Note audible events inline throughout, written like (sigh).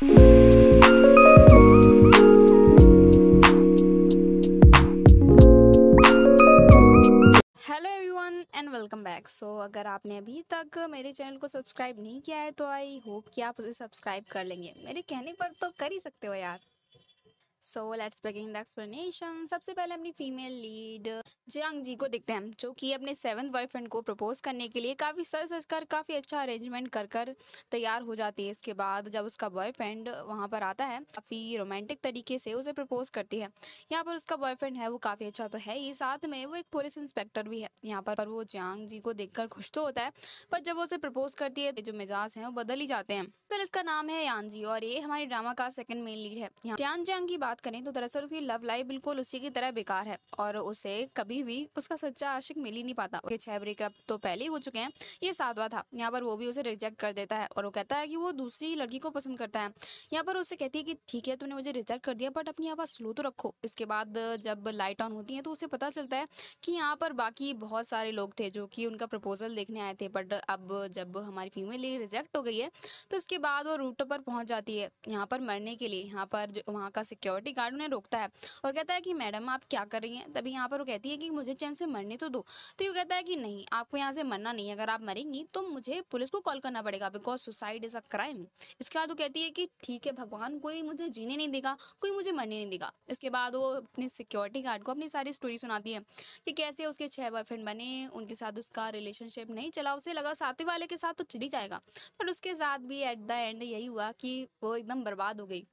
and welcome back so अगर आपने अभी तक मेरे चैनल को सब्सक्राइब नहीं किया है तो आई होप कि आप उसे सब्सक्राइब कर लेंगे मेरे कहने पर तो कर ही सकते हो यार so let's begin the explanation सबसे पहले अपनी फीमेल लीड जियांग जी को देखते हैं जो कि अपने सेवन्थ बॉयफ्रेंड को प्रपोज करने के लिए काफ़ी सर सज कर काफ़ी अच्छा अरेंजमेंट कर कर तैयार हो जाती है इसके बाद जब उसका बॉयफ्रेंड वहाँ पर आता है काफ़ी रोमांटिक तरीके से उसे प्रपोज करती है यहाँ पर उसका बॉयफ्रेंड है वो काफ़ी अच्छा तो है ही साथ में वो एक पुलिस इंस्पेक्टर भी है यहाँ पर, पर वो जियांग जी को देखकर खुश तो होता है पर जब वो उसे प्रपोज करती है जो मिजाज हैं वो बदल ही जाते हैं सर इसका नाम है जी और ये हमारे ड्रामा का सेकेंड मेन लीड है यान जियांग की बात करें तो दरअसल उसकी लव लाइफ बिल्कुल उसी की तरह बेकार है और उसे कभी भी उसका सच्चा आशिक मिल ही नहीं पाता उसके छह ब्रेकअप तो पहले ही हो चुके हैं ये सातवा था यहाँ पर वो भी उसे रिजेक्ट कर देता है और वो कहता है कि वो दूसरी लड़की को पसंद करता है यहाँ पर उसे कहती है कि ठीक है तुमने मुझे रिजेक्ट कर दिया बट अपनी आवाज़ स्लो तो रखो इसके बाद जब लाइट ऑन होती है तो उसे पता चलता है कि यहाँ पर बाकी बहुत सारे लोग थे जो कि उनका प्रपोजल देखने आए थे बट अब जब हमारी फीमेल रिजेक्ट हो गई है तो इसके बाद वो रूट पर पहुँच जाती है यहाँ पर मरने के लिए यहाँ पर जो वहाँ का सिक्योर सिक्योरिटी गार्ड उन्हें रोकता है और कहता है कि मैडम आप क्या कर रही हैं तभी यहाँ पर वो कहती है कि मुझे चैन से मरने तो दो तो ये कहता है कि नहीं आपको यहाँ से मरना नहीं अगर आप मरेंगी तो मुझे पुलिस को कॉल करना पड़ेगा because suicide is a crime इसके बाद वो कहती है कि ठीक है भगवान कोई मुझे जीने नहीं देगा कोई मुझे मरने नहीं देगा इसके बाद वो अपने सिक्योरिटी गार्ड को अपनी सारी स्टोरी सुनाती है कि कैसे उसके छः बॉयफ्रेंड बने उनके साथ उसका रिलेशनशिप नहीं चला उसे लगा साथी वाले के साथ तो चली जाएगा पर उसके साथ भी एट द एंड यही हुआ कि वो एकदम बर्बाद हो गई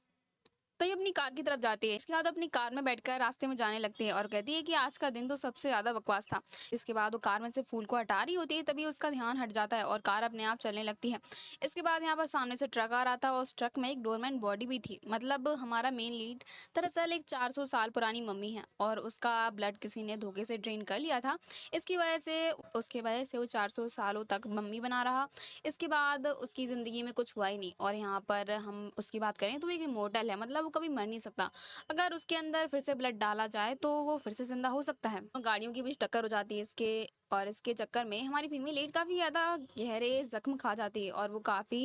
तो ये अपनी कार की तरफ जाती है इसके बाद अपनी कार में बैठकर रास्ते में जाने लगती है और कहती है कि आज का दिन तो सबसे ज्यादा बकवास था इसके बाद वो कार में से फूल को हटा रही होती है तभी उसका ध्यान हट जाता है और कार अपने आप चलने लगती है इसके बाद यहाँ पर सामने से ट्रक आ रहा था और उस ट्रक में एक डोरमैन बॉडी भी थी मतलब हमारा मेन लीड दरअसल एक 400 साल पुरानी मम्मी है और उसका ब्लड किसी ने धोखे से ड्रेन कर लिया था इसकी वजह से उसके वजह से वो 400 सालों तक मम्मी बना रहा इसके बाद उसकी ज़िंदगी में कुछ हुआ ही नहीं और यहाँ पर हम उसकी बात करें तो एक मोटल है मतलब वो कभी मर नहीं सकता अगर उसके अंदर फिर से ब्लड डाला जाए तो वो फिर से जिंदा हो सकता है गाड़ियों के बीच टक्कर हो जाती है इसके और इसके चक्कर में हमारी फीमेल एड काफ़ी ज़्यादा गहरे जख्म खा जाती है और वो काफ़ी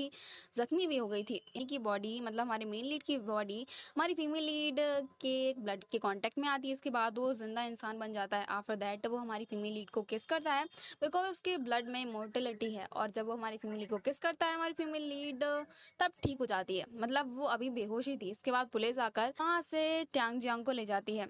जख्मी भी हो गई थी इनकी बॉडी मतलब हमारे मेन लीड की बॉडी हमारी फीमेल लीड के ब्लड के कांटेक्ट में आती है इसके बाद वो जिंदा इंसान बन जाता है आफ्टर दैट वो हमारी फीमेल लीड को किस करता है बिकॉज उसके ब्लड में मोर्टिलिटी है और जब वो हमारी फीमेल लीड को किस करता है हमारी फीमेल लीड तब ठीक हो जाती है मतलब वो अभी बेहोश ही थी इसके बाद पुलिस आकर वहाँ से ट्यांग जियांग को ले जाती है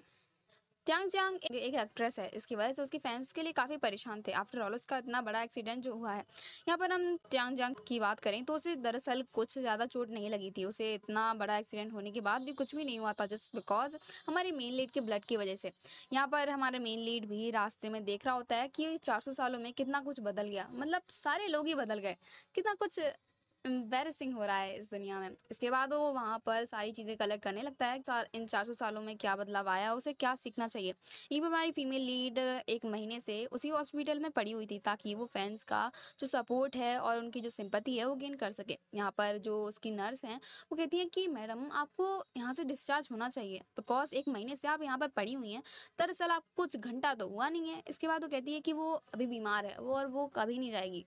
ट्यांग जियांग एक, एक एक्ट्रेस है इसकी वजह से उसकी फैंस के लिए काफ़ी परेशान थे आफ्टर ऑल उसका इतना बड़ा एक्सीडेंट जो हुआ है यहाँ पर हम ट्यांग जियांग की बात करें तो उसे दरअसल कुछ ज़्यादा चोट नहीं लगी थी उसे इतना बड़ा एक्सीडेंट होने के बाद भी कुछ भी नहीं हुआ था जस्ट बिकॉज हमारे मेन लीड के ब्लड की वजह से यहाँ पर हमारे मेन लीड भी रास्ते में देख रहा होता है कि चार सालों में कितना कुछ बदल गया मतलब सारे लोग ही बदल गए कितना कुछ एम्बेरसिंग हो रहा है इस दुनिया में इसके बाद वो वहाँ पर सारी चीज़ें कलेक्ट करने लगता है इन चार सौ सालों में क्या बदलाव आया उसे क्या सीखना चाहिए ये हमारी फीमेल लीड एक महीने से उसी हॉस्पिटल में पड़ी हुई थी ताकि वो फैंस का जो सपोर्ट है और उनकी जो सिंपत्ति है वो गेन कर सके यहाँ पर जो उसकी नर्स हैं वो कहती हैं कि मैडम आपको यहाँ से डिस्चार्ज होना चाहिए बिकॉज एक महीने से आप यहाँ पर पड़ी हुई हैं दरअसल आप कुछ घंटा तो हुआ नहीं है इसके बाद वो कहती है कि वो अभी बीमार है वो और वो कभी नहीं जाएगी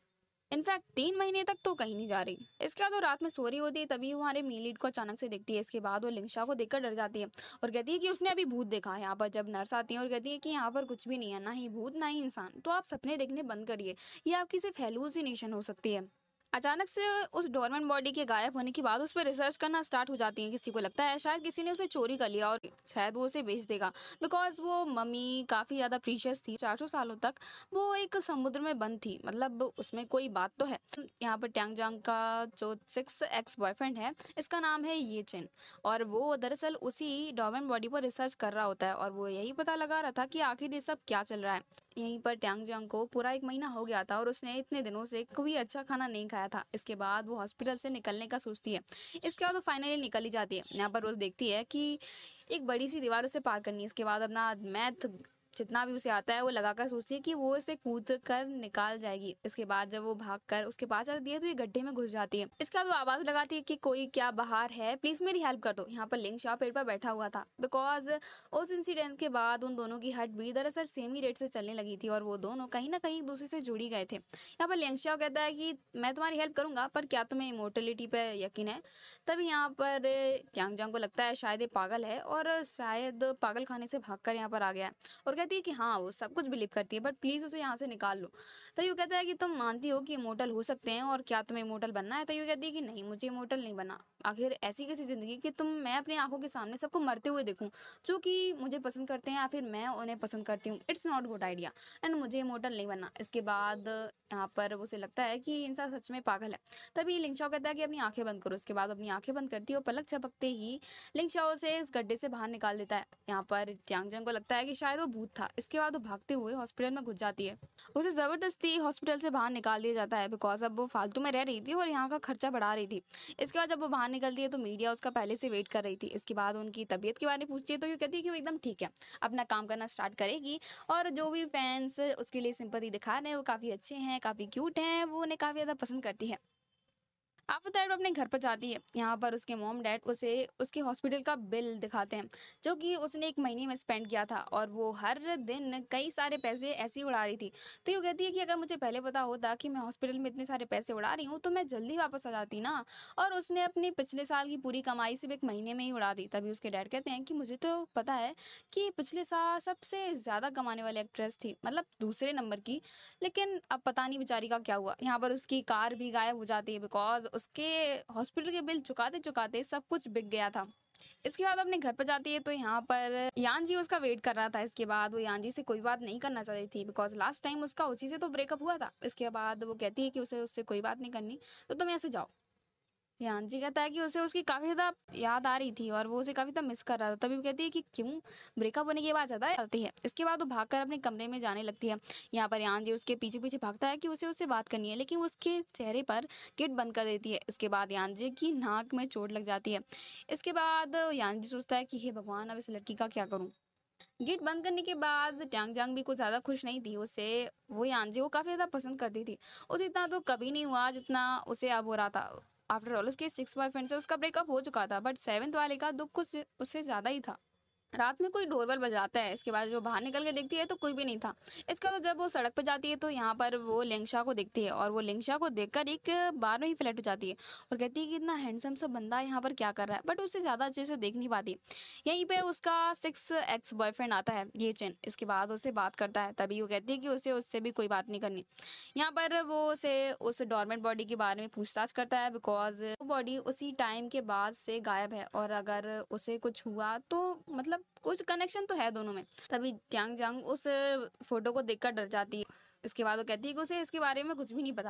इनफैक्ट तीन महीने तक तो कहीं नहीं जा रही इसके बाद वो रात में सो रही होती है तभी हमारे मीलीड को अचानक से देखती है इसके बाद वो लिंगशा को देखकर डर जाती है और कहती है कि उसने अभी भूत देखा है यहाँ पर जब नर्स आती है और कहती है कि यहाँ पर कुछ भी नहीं है ना ही भूत ना ही इंसान तो आप सपने देखने बंद करिए ये आपकी सिर्फ हेलूसिनेशन हो सकती है अचानक से उस डोरमेंट बॉडी के गायब होने के बाद उस पर रिसर्च करना स्टार्ट हो जाती है किसी को लगता है शायद किसी ने उसे चोरी कर लिया और शायद वो उसे बेच देगा बिकॉज वो मम्मी काफ़ी ज़्यादा प्रीशियस थी चार सौ सालों तक वो एक समुद्र में बंद थी मतलब उसमें कोई बात तो है यहाँ पर ट्यांग जांग का जो सिक्स एक्स बॉयफ्रेंड है इसका नाम है ये चिन और वो दरअसल उसी डोरमेंट बॉडी पर रिसर्च कर रहा होता है और वो यही पता लगा रहा था कि आखिर ये सब क्या चल रहा है यहीं पर ट्यांग जंग को पूरा एक महीना हो गया था और उसने इतने दिनों से कोई अच्छा खाना नहीं खाया था इसके बाद वो हॉस्पिटल से निकलने का सोचती है इसके बाद वो फाइनली निकली जाती है यहाँ पर रोज देखती है कि एक बड़ी सी दीवार उसे पार करनी है इसके बाद अपना मैथ जितना भी उसे आता है वो लगाकर सोचती है कि वो इसे कूद कर निकाल जाएगी इसके बाद जब वो भाग कर उसके पास आती है तो ये गड्ढे में घुस जाती है इसके बाद वो आवाज लगाती है कि कोई क्या बाहर है प्लीज मेरी हेल्प कर दो यहाँ पर लिंग शाह पेड़ पर बैठा हुआ था बिकॉज उस इंसिडेंट के बाद उन दोनों की हट भी दरअसल सेम ही रेट से चलने लगी थी और वो दोनों कहीं ना कहीं दूसरे से जुड़ी गए थे यहाँ पर लिंग शाह कहता है कि मैं तुम्हारी हेल्प करूंगा पर क्या तुम्हें इमोर्टलिटी पर यकीन है तभी यहाँ पर क्यांग को लगता है शायद ये पागल है और शायद पागल खाने से भाग कर यहाँ पर आ गया है और कहती है कि हाँ वो सब कुछ बिलीव करती है बट प्लीज़ उसे यहाँ से निकाल लो तो यू कहता है कि तुम मानती हो कि इमोटल हो सकते हैं और क्या तुम्हें इमोटल बनना है तो यू कहती है कि नहीं मुझे इमोटल नहीं बना आखिर ऐसी कैसी ज़िंदगी कि तुम मैं अपनी आंखों के सामने सबको मरते हुए देखूँ जो कि मुझे पसंद करते हैं या फिर मैं उन्हें पसंद करती हूँ it's not good idea and मुझे इमोटल नहीं बनना इसके बाद यहाँ पर उसे लगता है कि इंसान सच में पागल है तभी लिंगशाओ कहता है कि अपनी आंखें बंद करो उसके बाद अपनी आंखें बंद करती है और पलक झपकते ही लिंगशाओ उसे इस गड्ढे से बाहर निकाल देता है यहाँ पर त्यांगजंग को लगता है कि शायद वो भूत था इसके बाद वो भागते हुए हॉस्पिटल में घुस जाती है उसे ज़बरदस्ती हॉस्पिटल से बाहर निकाल दिया जाता है बिकॉज अब वो फालतू में रह रही थी और यहाँ का खर्चा बढ़ा रही थी इसके बाद जब वो बाहर निकलती है तो मीडिया उसका पहले से वेट कर रही थी इसके बाद उनकी तबीयत के बारे में पूछती है तो ये कहती है कि वो एकदम ठीक है अपना काम करना स्टार्ट करेगी और जो भी फैंस उसके लिए सिंपति दिखा रहे हैं वो काफ़ी अच्छे हैं काफ़ी क्यूट हैं वो उन्हें काफ़ी ज़्यादा पसंद करती है आफत आयब तो अपने घर पर जाती है यहाँ पर उसके मोम डैड उसे उसके हॉस्पिटल का बिल दिखाते हैं जो कि उसने एक महीने में स्पेंड किया था और वो हर दिन कई सारे पैसे ऐसे ही उड़ा रही थी तो ये कहती है कि अगर मुझे पहले पता होता कि मैं हॉस्पिटल में इतने सारे पैसे उड़ा रही हूँ तो मैं जल्दी वापस आ जाती ना और उसने अपनी पिछले साल की पूरी कमाई सिर्फ एक महीने में ही उड़ा दी तभी उसके डैड कहते हैं कि मुझे तो पता है कि पिछले साल सबसे ज़्यादा कमाने वाली एक्ट्रेस थी मतलब दूसरे नंबर की लेकिन अब पता नहीं बेचारी का क्या हुआ यहाँ पर उसकी कार भी गायब हो जाती है बिकॉज उसके हॉस्पिटल के बिल चुकाते चुकाते सब कुछ बिक गया था इसके बाद अपने घर पर जाती है तो यहाँ पर यान जी उसका वेट कर रहा था इसके बाद वो यान जी से कोई बात नहीं करना चाहती थी बिकॉज लास्ट टाइम उसका उसी से तो ब्रेकअप हुआ था इसके बाद वो कहती है कि उसे उससे कोई बात नहीं करनी तो तुम यहाँ से जाओ ध्यान जी कहता है कि उसे उसकी काफ़ी ज़्यादा याद आ रही थी और वो उसे काफ़ी ज़्यादा मिस कर रहा था तभी वो कहती है कि क्यों ब्रेकअप होने के बाद ज़्यादा आती है इसके बाद वो भागकर अपने कमरे में जाने लगती है यहाँ पर यान जी उसके पीछे पीछे भागता है कि उसे उससे बात करनी है लेकिन उसके चेहरे पर गेट बंद कर देती है इसके बाद यान जी की नाक में चोट लग जाती है इसके बाद यान जी सोचता है कि हे भगवान अब इस लड़की का क्या करूँ गेट बंद करने के बाद ट्यांग जांग भी कुछ ज़्यादा खुश नहीं थी उसे वो यान जी वो काफ़ी ज़्यादा पसंद करती थी उसे इतना तो कभी नहीं हुआ जितना उसे अब हो रहा था आफ्टर ऑल उसके सिक्स बॉयफ्रेंड से उसका ब्रेकअप हो चुका था बट सेवन्थ वाले का दुख कुछ उससे ज़्यादा ही था रात में कोई डोरबल बजाता है इसके बाद जो बाहर निकल के देखती है तो कोई भी नहीं था इसके बाद तो जब वो सड़क पर जाती है तो यहाँ पर वो लेंगशाह को देखती है और वो लेंगशाह को देखकर एक बार में ही फ्लैट हो जाती है और कहती है कि इतना हैंडसम सा बंदा यहाँ पर क्या कर रहा है बट उसे ज़्यादा अच्छे से देख नहीं पाती यहीं पर उसका सिक्स एक्स बॉयफ्रेंड आता है ये चैन इसके बाद उसे बात करता है तभी वो कहती है कि उसे उससे भी कोई बात नहीं करनी यहाँ पर वो उसे उस डॉर्मेंट बॉडी के बारे में पूछताछ करता है बिकॉज वो बॉडी उसी टाइम के बाद से गायब है और अगर उसे कुछ हुआ तो मतलब कुछ कनेक्शन तो है दोनों में तभी जंग जंग उस फोटो को देखकर डर जाती है इसके बाद वो कहती है कि उसे इसके बारे में कुछ भी नहीं पता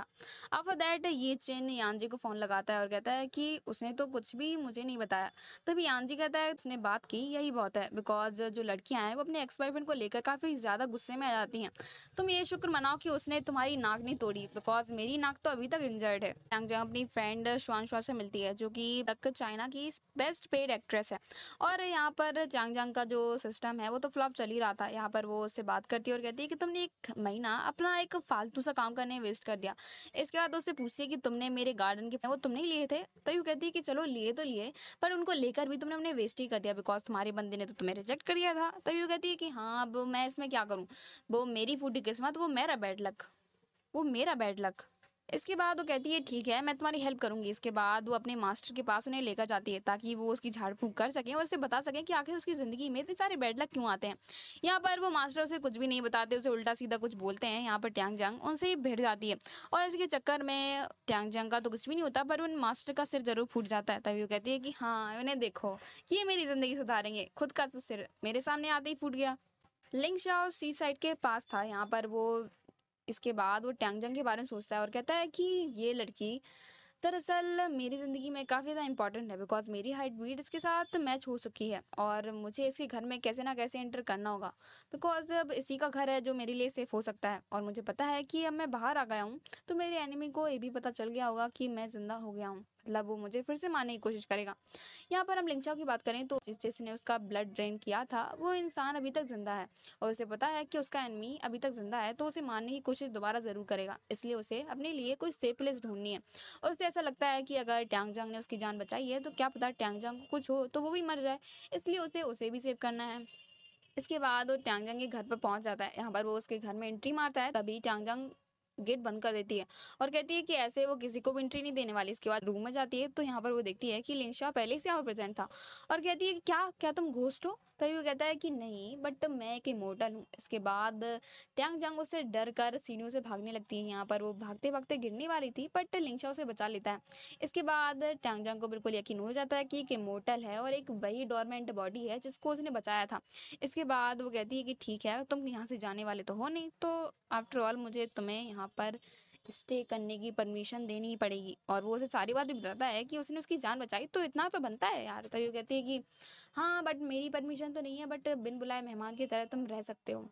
आफ्टर दैट ये चेन यान जी को फ़ोन लगाता है और कहता है कि उसने तो कुछ भी मुझे नहीं बताया तभी यान जी कहता है उसने बात की यही बहुत है बिकॉज जो लड़कियाँ हैं वो अपने एक्स बॉयफ्रेंड को लेकर काफ़ी ज़्यादा गुस्से में आ जाती हैं तुम ये शुक्र मनाओ कि उसने तुम्हारी नाक नहीं तोड़ी बिकॉज मेरी नाक तो अभी तक इंजर्ड है यांग जंग अपनी फ्रेंड श्वान श्वा से मिलती है जो कि तक चाइना की बेस्ट पेड एक्ट्रेस है और यहाँ पर जांग जंग का जो सिस्टम है वो तो फ्लॉप चल ही रहा था यहाँ पर वो उससे बात करती है और कहती है कि तुमने एक महीना अपना अपना एक फालतू सा काम करने वेस्ट कर दिया इसके बाद उससे पूछिए कि तुमने मेरे गार्डन के वो तुमने ही लिए थे तो यूँ कहती है कि चलो लिए तो लिए पर उनको लेकर भी तुमने उन्हें वेस्ट ही कर दिया बिकॉज तुम्हारे बंदे ने तो तुम्हें रिजेक्ट कर दिया था तो यूँ कहती है कि हाँ अब मैं इसमें क्या करूँ वो मेरी फूड की किस्मत वो मेरा बैड लक वो मेरा बैड लक इसके बाद वो कहती है ठीक है मैं तुम्हारी हेल्प करूंगी इसके बाद वो अपने मास्टर के पास उन्हें लेकर जाती है ताकि वो उसकी झाड़ फूँक कर सकें और उसे बता सकें कि आखिर उसकी ज़िंदगी में इतने सारे बैड लक क्यों आते हैं यहाँ पर वो मास्टर उसे कुछ भी नहीं बताते उसे उल्टा सीधा कुछ बोलते हैं यहाँ पर ट्यांग जंग उनसे ही भिड़ जाती है और इसके चक्कर में ट्यांग जंग का तो कुछ भी नहीं होता पर उन मास्टर का सिर जरूर फूट जाता है तभी वो कहती है कि हाँ उन्हें देखो ये मेरी ज़िंदगी सुधारेंगे खुद का तो सिर मेरे सामने आते ही फूट गया लिंग शाह सी साइड के पास था यहाँ पर वो इसके बाद वो टैंगजंग के बारे में सोचता है और कहता है कि ये लड़की दरअसल मेरी ज़िंदगी में काफ़ी ज़्यादा इंपॉर्टेंट है बिकॉज मेरी हाइट बीट इसके साथ मैच हो चुकी है और मुझे इसके घर में कैसे ना कैसे एंटर करना होगा बिकॉज अब इसी का घर है जो मेरे लिए सेफ़ हो सकता है और मुझे पता है कि अब मैं बाहर आ गया हूँ तो मेरे एनिमी को ये भी पता चल गया होगा कि मैं ज़िंदा हो गया हूँ मतलब वो मुझे फिर से मारने की कोशिश करेगा यहाँ पर हम लिंगचाओ की बात करें तो जिस जिसने उसका ब्लड ड्रेन किया था वो इंसान अभी तक जिंदा है और उसे पता है कि उसका एनमी अभी तक जिंदा है तो उसे मारने की कोशिश दोबारा ज़रूर करेगा इसलिए उसे अपने लिए कोई सेफ प्लेस ढूंढनी है और उसे ऐसा लगता है कि अगर टैंग जंग ने उसकी जान बचाई है तो क्या पता टैंग जंग को कुछ हो तो वो भी मर जाए इसलिए उसे उसे भी सेव करना है इसके बाद वो टैंगजंग के घर पर पहुंच जाता है यहाँ पर वो उसके घर में एंट्री मारता है तभी टैंगजंग गेट बंद कर देती है और कहती है कि ऐसे वो किसी को भी एंट्री नहीं देने वाली इसके बाद रूम में जाती है तो यहाँ पर वो देखती है कि लिंगशा पहले से यहाँ पर प्रेजेंट था और कहती है कि क्या क्या तुम घोस्ट हो तभी वो कहता है कि नहीं बट मैं एक इमोटल हूँ इसके बाद टैंग जंग उससे डर कर सीढ़ियों से भागने लगती है यहाँ पर वो भागते भागते गिरने वाली थी बट लिंगशा उसे बचा लेता है इसके बाद टैंग जंग को बिल्कुल यकीन हो जाता है कि एक इमोटल है और एक वही डोरमेंट बॉडी है जिसको उसने बचाया था इसके बाद वो कहती है कि ठीक है तुम यहाँ से जाने वाले तो हो नहीं तो आफ्टर ऑल मुझे तुम्हें यहाँ वहाँ पर स्टे करने की परमिशन देनी पड़ेगी और वो उसे सारी बात भी बताता है कि उसने उसकी जान बचाई तो इतना तो बनता है यार तभी वो कहती है कि हाँ बट मेरी परमिशन तो नहीं है बट बिन बुलाए मेहमान की तरह तुम रह सकते हो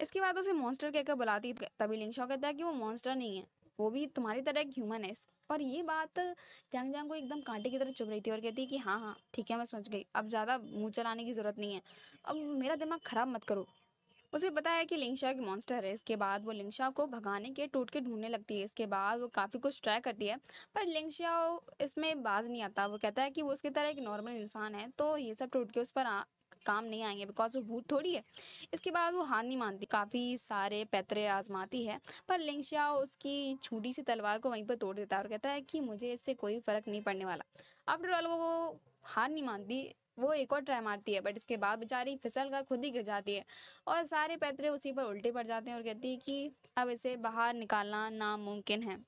इसके बाद उसे मॉन्स्टर कहकर बुलाती तभी लिंग लिंगशॉ कहता है कि वो मॉन्स्टर नहीं है वो भी तुम्हारी तरह एक ह्यूमन है और ये बात जंग जंग को एकदम कांटे की तरह चुभ रही थी और कहती है कि हाँ हाँ ठीक है मैं समझ गई अब ज़्यादा मुँह चलाने की ज़रूरत नहीं है अब मेरा दिमाग ख़राब मत करो उसे पता है कि लिंगशा एक मॉन्स्टर है इसके बाद वो लिंगशा को भगाने के टोटके ढूंढने लगती है इसके बाद वो काफ़ी कुछ ट्राई करती है पर लिंगशा इसमें बाज नहीं आता वो कहता है कि वो उसकी तरह एक नॉर्मल इंसान है तो ये सब टोटके उस पर आ, काम नहीं आएंगे बिकॉज वो भूत थोड़ी है इसके बाद वो हार नहीं मानती काफ़ी सारे पैतरे आजमाती है पर लिंगशा उसकी छोटी सी तलवार को वहीं पर तोड़ देता है और कहता है कि मुझे इससे कोई फ़र्क नहीं पड़ने वाला आफ्टर ऑल वो हार नहीं मानती वो एक और ट्राई मारती है बट इसके बाद बेचारी फिसल कर खुद ही गिर जाती है और सारे पैतरे उसी पर उल्टे पड़ जाते हैं और कहती है कि अब इसे बाहर निकालना नामुमकिन है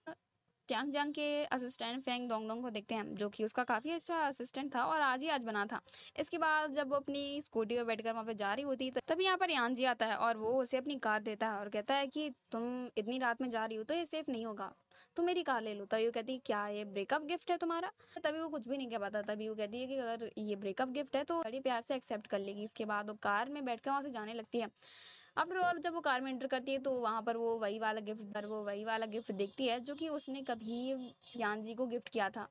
चांग जंग के असिस्टेंट फेंग दोंग को देखते हैं जो कि उसका काफ़ी अच्छा असिस्टेंट था और आज ही आज बना था इसके बाद जब वो अपनी स्कूटी पर बैठकर वहाँ पर जा रही होती तो तभी यहाँ पर यान जी आता है और वो उसे अपनी कार देता है और कहता है कि तुम इतनी रात में जा रही हो तो ये सेफ नहीं होगा तो मेरी कार ले लो तभी वो कहती है क्या ये ब्रेकअप गिफ्ट है तुम्हारा तभी वो कुछ भी नहीं कह पाता तभी वो कहती है कि अगर ये ब्रेकअप गिफ्ट है तो बड़ी प्यार से एक्सेप्ट कर लेगी इसके बाद वो कार में बैठ कर वहाँ से जाने लगती है आफ्टर ऑल जब वो कार में एंटर करती है तो वहाँ पर वो वही वाला गिफ्ट पर वो वही वाला गिफ्ट देखती है जो कि उसने कभी यान जी को गिफ्ट किया था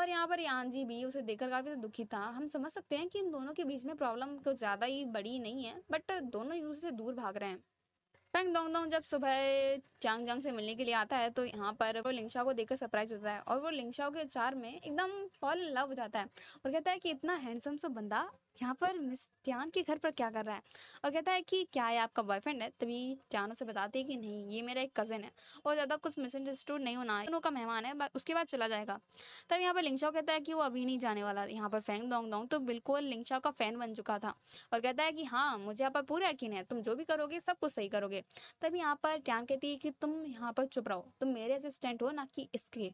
और यहाँ पर यान जी भी उसे देखकर काफ़ी दुखी था हम समझ सकते हैं कि इन दोनों के बीच में प्रॉब्लम कुछ ज़्यादा ही बड़ी नहीं है बट दोनों यूज से दूर भाग रहे हैं फेंग दोंग दोंग जब सुबह चांग जांग से मिलने के लिए आता है तो यहाँ पर वो लिंगशाओ को देखकर सरप्राइज होता है और वो लिंगशाओ के चार में एकदम फॉल इन लव हो जाता है और कहता है कि इतना हैंडसम सा बंदा यहाँ पर मिस त्यान के घर पर क्या कर रहा है और कहता है कि क्या ये आपका बॉयफ्रेंड है तभी त्यान उसे बताती है कि नहीं ये मेरा एक कज़न है और ज़्यादा कुछ मिसअंडरस्टूड नहीं होना दोनों का मेहमान है उसके बाद चला जाएगा तब यहाँ पर लिंगशाओ कहता है कि वो अभी नहीं जाने वाला यहाँ पर फेंग दोंग दोंग तो बिल्कुल लिंगशाओ का फ़ैन बन चुका था और कहता है कि हाँ मुझे यहाँ पर पूरा यकीन है तुम जो भी करोगे सब कुछ सही करोगे तभी यहाँ पर त्यान कहती है कि तुम यहाँ पर चुप रहो तुम मेरे असिस्टेंट हो ना कि इसके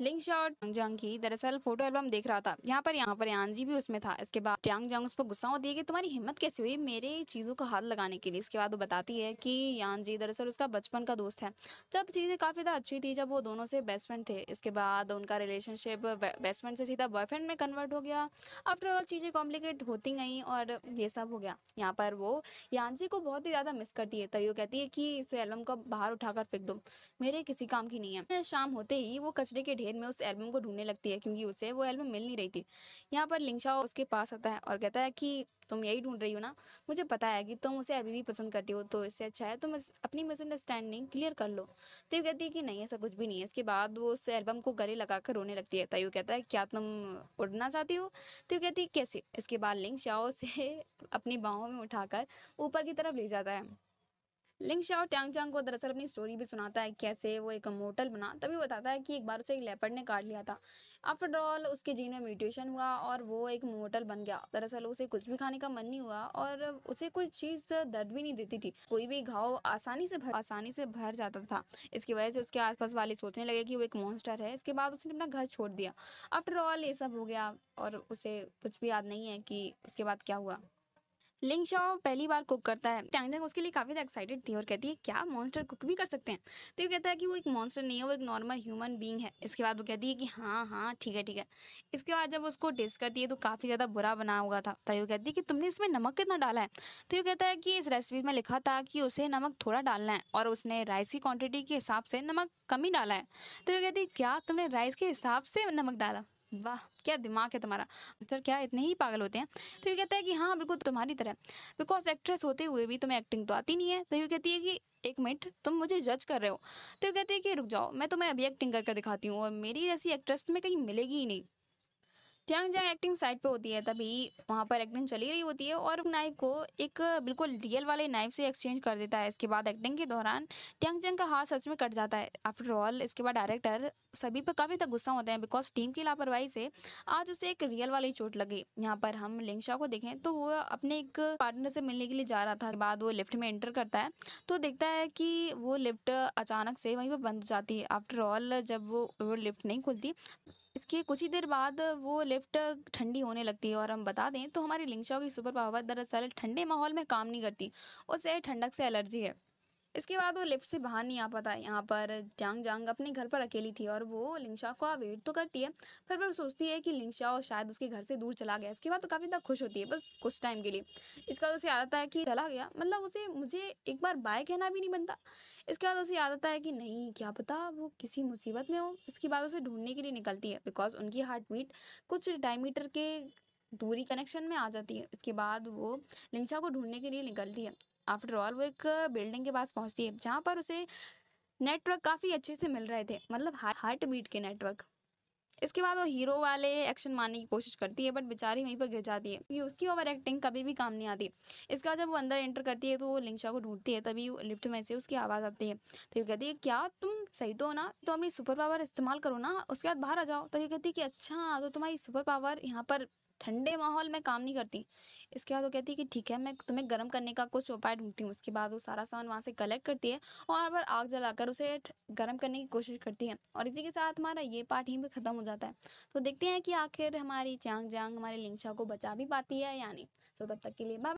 लिंक शॉट जंग की दरअसल फोटो एल्बम देख रहा था यहाँ पर यहाँ पर यान जी भी उसमें था इसके बाद ट्यांग जंग उस पर गुस्सा होती है कि तुम्हारी हिम्मत कैसे हुई मेरे चीज़ों का हाथ लगाने के लिए इसके बाद वो बताती है कि यान जी दरअसल उसका बचपन का दोस्त है जब चीज़ें काफ़ी ज़्यादा अच्छी थी जब वो दोनों से बेस्ट फ्रेंड थे इसके बाद उनका रिलेशनशिप बेस्ट फ्रेंड से सीधा बॉयफ्रेंड में कन्वर्ट हो गया आफ्टर ऑल चीज़ें कॉम्प्लिकेट होती गई और ये सब हो गया यहाँ पर वो यान जी को बहुत ही ज़्यादा मिस करती है तभी वो कहती है कि इस एल्बम को बाहर उठाकर फेंक दो मेरे किसी काम की नहीं है शाम होते ही वो कचरे के ढेर में उस एल्बम को ढूंढने लगती है क्योंकि उसे वो एल्बम मिल नहीं रही थी यहाँ पर लिंगशाओ उसके पास आता है और कहता है कि तुम यही ढूंढ रही हो ना मुझे पता है कि तुम उसे अभी भी पसंद करती हो तो इससे अच्छा है तुम अपनी मिसअंडरस्टैंडिंग क्लियर कर लो तयू तो कहती है कि नहीं ऐसा कुछ भी नहीं है इसके बाद वो उस एल्बम को गले लगा कर रोने लगती है तयू तो कहता है क्या तुम उड़ना चाहती हो तयू तो कहती है कैसे इसके बाद लिंग शाओ से (laughs) अपनी बाहों में उठाकर ऊपर की तरफ ले जाता है लिंग शाओ चांग को दरअसल अपनी स्टोरी भी सुनाता है कैसे वो एक मोटल बना तभी बताता है कि एक बार उसे एक लेपर्ड ने काट लिया था आफ्टर ऑल उसके जीन में म्यूटेशन हुआ और वो एक मोटल बन गया दरअसल उसे कुछ भी खाने का मन नहीं हुआ और उसे कोई चीज़ दर्द भी नहीं देती थी कोई भी घाव आसानी से भर आसानी से भर जाता था इसकी वजह से उसके आसपास वाले सोचने लगे कि वो एक मॉन्स्टर है इसके बाद उसने अपना घर छोड़ दिया आफ्टर ऑल ये सब हो गया और उसे कुछ भी याद नहीं है कि उसके बाद क्या हुआ लिंग शाओ पहली बार कुक करता है टैंग जंग उसके लिए काफ़ी ज़्यादा एक्साइटेड थी और कहती है क्या मॉन्स्टर कुक भी कर सकते हैं तो ये कहता है कि वो एक मॉन्स्टर नहीं है वो एक नॉर्मल ह्यूमन बींग है इसके बाद वो कहती है कि हाँ हाँ ठीक है ठीक है इसके बाद जब उसको टेस्ट करती है तो काफ़ी ज़्यादा बुरा बना हुआ था तो ये कहती है कि तुमने इसमें नमक कितना डाला है तो ये कहता है कि इस रेसिपी में लिखा था कि उसे नमक थोड़ा डालना है और उसने राइस की क्वान्टिटी के हिसाब से नमक कम ही डाला है तो ये कहती है क्या तुमने राइस के हिसाब से नमक डाला वाह क्या दिमाग है तुम्हारा सर क्या इतने ही पागल होते हैं तो ये कहता है कि हाँ बिल्कुल तुम्हारी तरह बिकॉज एक्ट्रेस होते हुए भी तुम्हें एक्टिंग तो आती नहीं है तो ये कहती है कि एक मिनट तुम मुझे जज कर रहे हो तो ये कहती है कि रुक जाओ मैं तुम्हें अभी एक्टिंग करके दिखाती हूँ और मेरी जैसी एक्ट्रेस तुम्हें कहीं मिलेगी ही नहीं ट्यांग जंग एक्टिंग साइड पे होती है तभी वहाँ पर एक्टिंग चली रही होती है और नाइफ को एक बिल्कुल रियल वाले नाइफ से एक्सचेंज कर देता है इसके बाद एक्टिंग के दौरान ट्यांग जंग का हाथ सच में कट जाता है आफ्टर ऑल इसके बाद डायरेक्टर सभी पर काफ़ी तक गुस्सा होते हैं बिकॉज टीम की लापरवाही से आज उसे एक रियल वाली चोट लगी यहाँ पर हम लिंगशा को देखें तो वो अपने एक पार्टनर से मिलने के लिए जा रहा था बाद वो लिफ्ट में एंटर करता है तो देखता है कि वो लिफ्ट अचानक से वहीं पर बंद हो जाती है आफ्टर ऑल जब वो लिफ्ट नहीं खुलती इसके कुछ ही देर बाद वो लिफ्ट ठंडी होने लगती है और हम बता दें तो हमारी लिंगशाओ की सुपर पावर दरअसल ठंडे माहौल में काम नहीं करती उसे ठंडक से एलर्जी है इसके बाद वो लिफ्ट से बाहर नहीं आ पाता यहाँ पर जांग जांग अपने घर पर अकेली थी और वो लिंगशा का वेट तो करती है फिर वो सोचती है कि लिंगशा शायद उसके घर से दूर चला गया इसके बाद तो काफ़ी ज़्यादा खुश होती है बस कुछ टाइम के लिए इसके बाद उसे याद आता है कि चला गया मतलब उसे मुझे एक बार बाय कहना भी नहीं बनता इसके बाद उसे याद आता है कि नहीं क्या पता वो किसी मुसीबत में हो इसके बाद उसे ढूंढने के लिए निकलती है बिकॉज उनकी हार्ट बीट कुछ डायमीटर के दूरी कनेक्शन में आ जाती है इसके बाद वो लिंगशा को ढूंढने के लिए निकलती है आफ्टर ऑल वो एक बिल्डिंग के पास पहुंचती है जहाँ पर उसे नेटवर्क काफ़ी अच्छे से मिल रहे थे मतलब हार्ट बीट के नेटवर्क इसके बाद वो हीरो वाले एक्शन मारने की कोशिश करती है बट बेचारी वहीं पर गिर जाती है ये उसकी ओवर एक्टिंग कभी भी काम नहीं आती इसके बाद जब वो अंदर एंटर करती है तो वो लिंगशा को ढूंढती है तभी लिफ्ट में से उसकी आवाज़ आती है तो ये कहती है क्या तुम सही तो हो ना तो अपनी सुपर पावर इस्तेमाल करो ना उसके बाद बाहर आ जाओ तो ये कहती है कि अच्छा तो तुम्हारी सुपर पावर यहाँ पर ठंडे माहौल में काम नहीं करती इसके बाद वो कहती है कि ठीक है मैं तुम्हें गर्म करने का कुछ उपाय ढूंढती हूँ उसके बाद वो सारा सामान वहाँ से कलेक्ट करती है और बार आग जलाकर उसे गर्म करने की कोशिश करती है और इसी के साथ हमारा ये पार्ट ही भी ख़त्म हो जाता है तो देखते हैं कि आखिर हमारी चांग जांग हमारे लिंगशा को बचा भी पाती है या नहीं सो तब तक के लिए बाय